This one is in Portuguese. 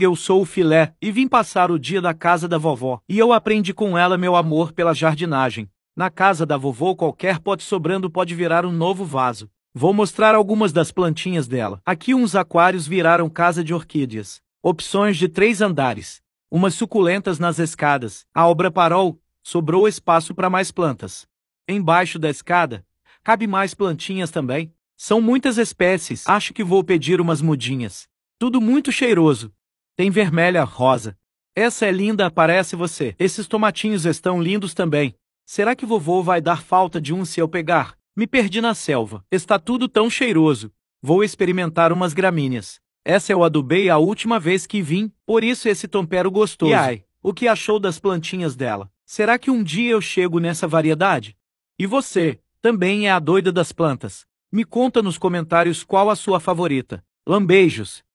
Eu sou o filé, e vim passar o dia na casa da vovó, e eu aprendi com ela meu amor pela jardinagem. Na casa da vovó qualquer pote sobrando pode virar um novo vaso. Vou mostrar algumas das plantinhas dela. Aqui uns aquários viraram casa de orquídeas. Opções de três andares. Umas suculentas nas escadas. A obra parou, sobrou espaço para mais plantas. Embaixo da escada, cabe mais plantinhas também. São muitas espécies, acho que vou pedir umas mudinhas. Tudo muito cheiroso. Tem vermelha, rosa. Essa é linda, parece você. Esses tomatinhos estão lindos também. Será que vovô vai dar falta de um se eu pegar? Me perdi na selva. Está tudo tão cheiroso. Vou experimentar umas gramíneas. Essa eu adubei a última vez que vim, por isso esse tompero gostoso. E ai, o que achou das plantinhas dela? Será que um dia eu chego nessa variedade? E você, também é a doida das plantas? Me conta nos comentários qual a sua favorita. Lambeijos!